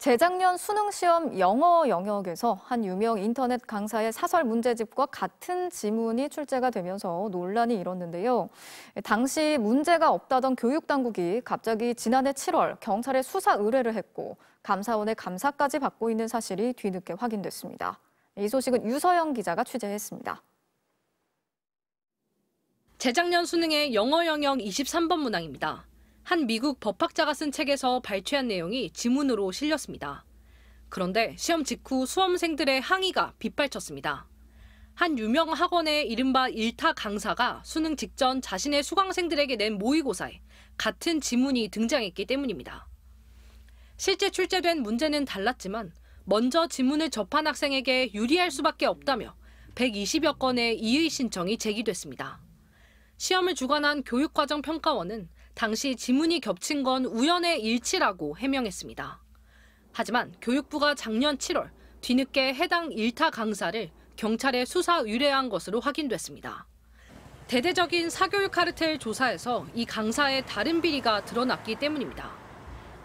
재작년 수능시험 영어 영역에서 한 유명 인터넷 강사의 사설 문제집과 같은 지문이 출제가 되면서 논란이 일었는데요. 당시 문제가 없다던 교육당국이 갑자기 지난해 7월 경찰에 수사 의뢰를 했고 감사원의 감사까지 받고 있는 사실이 뒤늦게 확인됐습니다. 이 소식은 유서영 기자가 취재했습니다. 재작년 수능의 영어 영역 23번 문항입니다. 한 미국 법학자가 쓴 책에서 발췌한 내용이 지문으로 실렸습니다. 그런데 시험 직후 수험생들의 항의가 빗발쳤습니다. 한 유명 학원의 이른바 일타 강사가 수능 직전 자신의 수강생들에게 낸 모의고사에 같은 지문이 등장했기 때문입니다. 실제 출제된 문제는 달랐지만 먼저 지문을 접한 학생에게 유리할 수밖에 없다며 120여 건의 이의 신청이 제기됐습니다. 시험을 주관한 교육과정평가원은 당시 지문이 겹친 건 우연의 일치라고 해명했습니다. 하지만 교육부가 작년 7월 뒤늦게 해당 일타 강사를 경찰에 수사 의뢰한 것으로 확인됐습니다. 대대적인 사교육 카르텔 조사에서 이 강사의 다른 비리가 드러났기 때문입니다.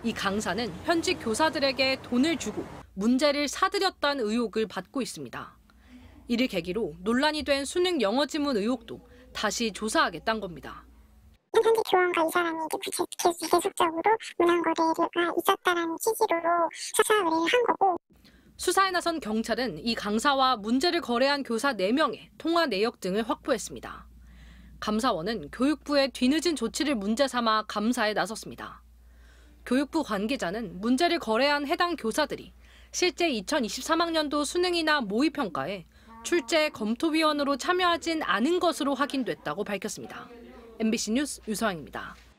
이 강사는 현직 교사들에게 돈을 주고 문제를 사들였다는 의혹을 받고 있습니다. 이를 계기로 논란이 된 수능 영어 지문 의혹도 다시 조사하겠다는 겁니다. 현지 교황과 이 사람이 계속, 계속적으로 문안 거래가 있었다는 취지로 수사 의뢰를 한 거고. 수사에 나선 경찰은 이 강사와 문제를 거래한 교사 4명의 통화 내역 등을 확보했습니다. 감사원은 교육부의 뒤늦은 조치를 문제 삼아 감사에 나섰습니다. 교육부 관계자는 문제를 거래한 해당 교사들이 실제 2023학년도 수능이나 모의평가에 출제 검토위원으로 참여하진 않은 것으로 확인됐다고 밝혔습니다. MBC 뉴스 유서영입니다.